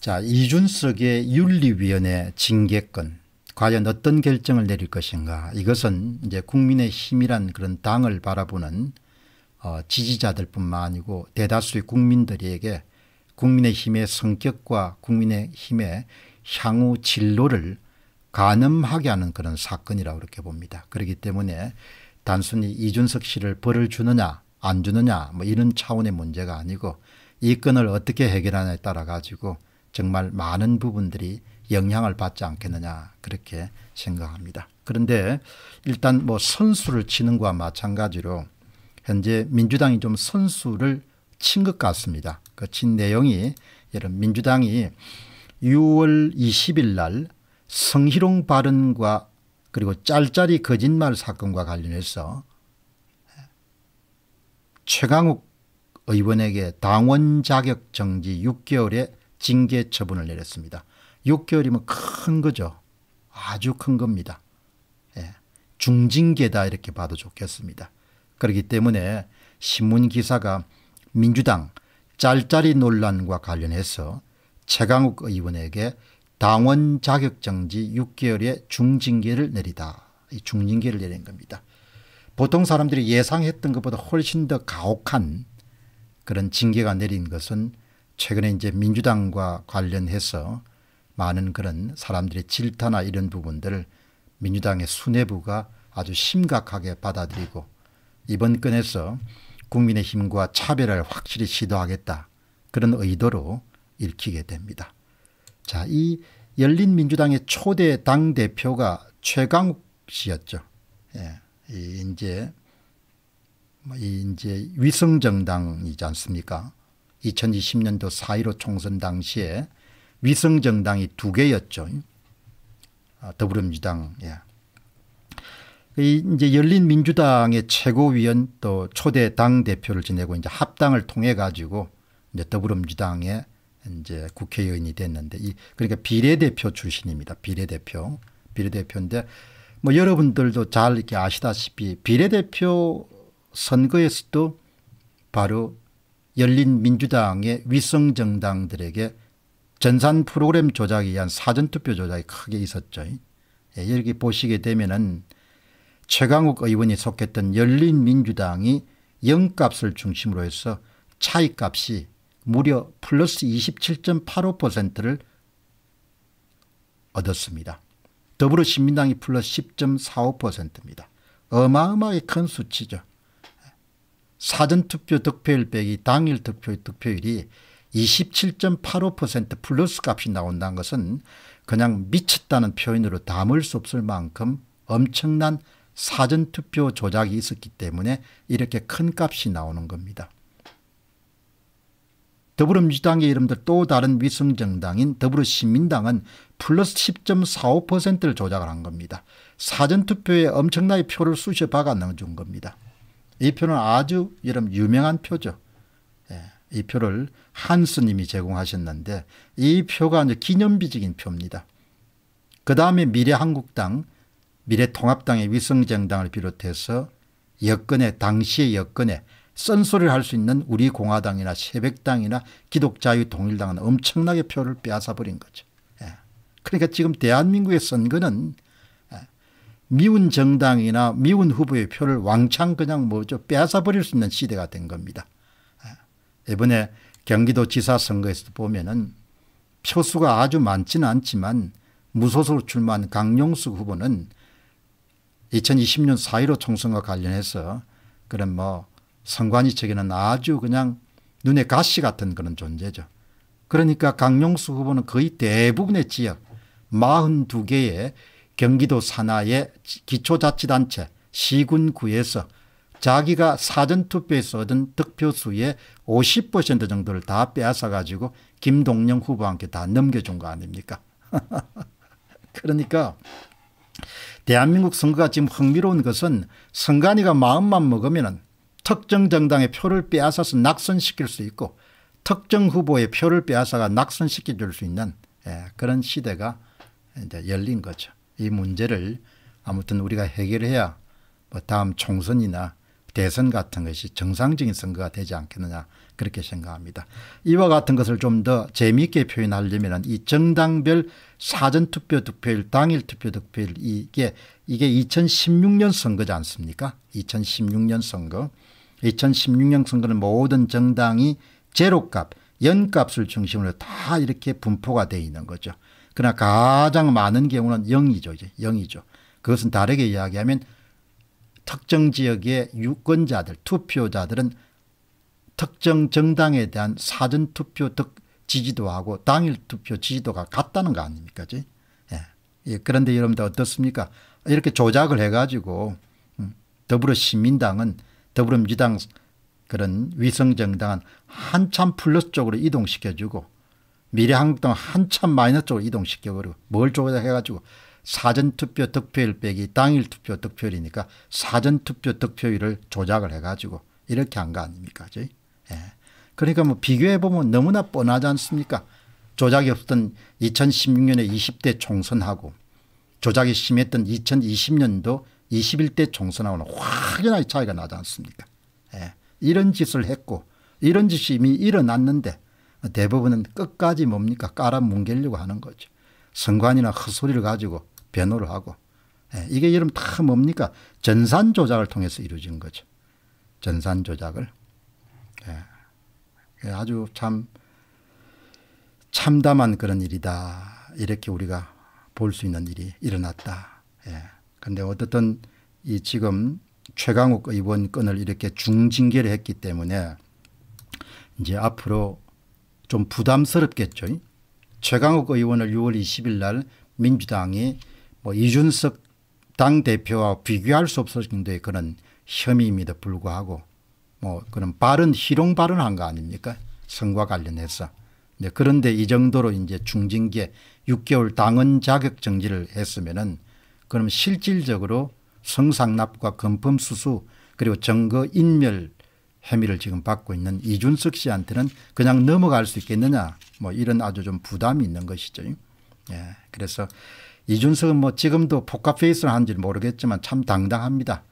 자, 이준석의 윤리위원회 징계권 과연 어떤 결정을 내릴 것인가 이것은 이제 국민의 힘이란 그런 당을 바라보는 어, 지지자들뿐만 아니고 대다수의 국민들에게 국민의 힘의 성격과 국민의 힘의 향후 진로를 가늠하게 하는 그런 사건이라고 그렇게 봅니다. 그렇기 때문에 단순히 이준석 씨를 벌을 주느냐 안 주느냐 뭐 이런 차원의 문제가 아니고 이 건을 어떻게 해결하냐에 따라 가지고 정말 많은 부분들이 영향을 받지 않겠느냐 그렇게 생각합니다. 그런데 일단 뭐 선수를 치는 것과 마찬가지로 현재 민주당이 좀 선수를 친 것 같습니다. 그 친 내용이 예를 민주당이 6월 20일 날 성희롱 발언과 그리고 짤짤이 거짓말 사건과 관련해서 최강욱 의원에게 당원 자격 정지 6개월의 징계 처분을 내렸습니다. 6개월이면 큰 거죠. 아주 큰 겁니다. 예, 중징계다 이렇게 봐도 좋겠습니다. 그렇기 때문에 신문 기사가 민주당 짤짤이 논란과 관련해서 최강욱 의원에게 당원 자격정지 6개월의 중징계를 내리다. 이 중징계를 내린 겁니다. 보통 사람들이 예상했던 것보다 훨씬 더 가혹한 그런 징계가 내린 것은 최근에 이제 민주당과 관련해서 많은 그런 사람들의 질타나 이런 부분들을 민주당의 수뇌부가 아주 심각하게 받아들이고 이번 건에서 국민의힘과 차별을 확실히 시도하겠다 그런 의도로 읽히게 됩니다. 자, 이 열린민주당의 초대 당대표가 최강욱 씨였죠. 예, 이 이제 뭐 이 이제 위성정당이지 않습니까? 2020년도 4.15 총선 당시에 위성정당이 두 개였죠. 아, 더불어민주당. 예. 이제 열린민주당의 최고위원 또 초대 당 대표를 지내고 이제 합당을 통해 가지고 이제 더불어민주당의 이제 국회의원이 됐는데 이 그러니까 비례대표 출신입니다. 비례대표 비례대표인데 뭐 여러분들도 잘 이렇게 아시다시피 비례대표 선거에서도 바로 열린민주당의 위성 정당들에게 전산 프로그램 조작에 의한 사전투표 조작이 크게 있었죠. 예, 여기 보시게 되면은 최강욱 의원이 속했던 열린민주당이 영값을 중심으로 해서 차익값이 무려 플러스 27.85%를 얻었습니다. 더불어시민당이 플러스 10.45%입니다. 어마어마하게 큰 수치죠. 사전투표 득표율 빼기 당일 득표 득표율이 27.85% 플러스 값이 나온다는 것은 그냥 미쳤다는 표현으로 담을 수 없을 만큼 엄청난 사전투표 조작이 있었기 때문에 이렇게 큰 값이 나오는 겁니다. 더불어민주당의 이름들 또 다른 위성정당인 더불어시민당은 플러스 10.45%를 조작을 한 겁니다. 사전투표에 엄청나게 표를 쑤셔 박아 넣어준 겁니다. 이 표는 아주 이름 유명한 표죠. 예, 이 표를 한스님이 제공하셨는데 이 표가 이제 기념비적인 표입니다. 그 다음에 미래한국당, 미래통합당의 위성정당을 비롯해서 여건에 당시의 여건에 쓴소리를 할 수 있는 우리공화당이나 새벽당이나 기독자유통일당은 엄청나게 표를 빼앗아버린 거죠. 예. 그러니까 지금 대한민국의 선거는 미운 정당이나 미운 후보의 표를 왕창 그냥 뭐죠 빼앗아 버릴 수 있는 시대가 된 겁니다. 이번에 경기도 지사 선거에서 보면은 표수가 아주 많지는 않지만 무소속 출마한 강용수 후보는 2020년 4.15 총선과 관련해서 그런 뭐 선관위 측에는 아주 그냥 눈에 가시 같은 그런 존재죠. 그러니까 강용수 후보는 거의 대부분의 지역 42개의 경기도 산하의 기초자치단체 시군구에서 자기가 사전투표에서 얻은 득표수의 50% 정도를 다 빼앗아가지고 김동영 후보한테 다 넘겨준 거 아닙니까? 그러니까 대한민국 선거가 지금 흥미로운 것은 선관위가 마음만 먹으면 특정 정당의 표를 빼앗아서 낙선시킬 수 있고 특정 후보의 표를 빼앗아가 낙선시켜줄 수 있는 예, 그런 시대가 이제 열린 거죠. 이 문제를 아무튼 우리가 해결해야 뭐 다음 총선이나 대선 같은 것이 정상적인 선거가 되지 않겠느냐 그렇게 생각합니다. 이와 같은 것을 좀 더 재미있게 표현하려면 이 정당별 사전투표 득표율 당일 투표 득표율 이게 이게 2016년 선거지 않습니까 2016년 선거 2016년 선거는 모든 정당이 제로값 연값을 중심으로 다 이렇게 분포가 되어 있는 거죠. 그러나 가장 많은 경우는 0이죠. 이제 0이죠. 그것은 다르게 이야기하면 특정 지역의 유권자들, 투표자들은 특정 정당에 대한 사전 투표 지지도하고 당일 투표 지지도가 같다는 거 아닙니까? 지? 예. 예. 그런데 여러분들 어떻습니까? 이렇게 조작을 해가지고 음, 더불어 시민당은 더불어민주당 그런 위성정당은 한참 플러스 쪽으로 이동시켜주고 미래한국당 한참 마이너스 쪽으로 이동시켜버리고 뭘 조작해가지고 사전투표 득표율 빼기 당일 투표 득표율이니까 사전투표 득표율을 조작을 해가지고 이렇게 한 거 아닙니까? 예. 그러니까 뭐 비교해보면 너무나 뻔하지 않습니까? 조작이 없던 2016년에 20대 총선하고 조작이 심했던 2020년도 21대 총선하고는 확연하게 차이가 나지 않습니까? 예. 이런 짓을 했고 이런 짓이 이미 일어났는데 대부분은 끝까지 뭡니까 깔아뭉개려고 하는 거죠. 선관이나 헛소리를 가지고 변호를 하고 예, 이게 여러분 다 뭡니까 전산 조작을 통해서 이루어진 거죠. 전산 조작을 예, 예 아주 참 참담한 그런 일이다 이렇게 우리가 볼 수 있는 일이 일어났다. 그런데 예, 어떻든 이 지금 최강욱 의원 건을 이렇게 중징계를 했기 때문에 이제 앞으로 좀 부담스럽겠죠. 최강욱 의원을 6월 20일 날 민주당이 뭐 이준석 당대표와 비교할 수 없을 정도의 그런 혐의임에도 불구하고 뭐 그런 발언 희롱 발언한 거 아닙니까 선과 관련해서 네, 그런데 이 정도로 이제 중징계 6개월 당원 자격 정지를 했으면은 그럼 실질적으로 성상납과 금품 수수 그리고 정거 인멸 혐의를 지금 받고 있는 이준석 씨한테는 그냥 넘어갈 수 있겠느냐 뭐 이런 아주 좀 부담이 있는 것이죠. 예. 그래서 이준석은 뭐 지금도 포카페이스를 하는지 모르겠지만 참 당당합니다.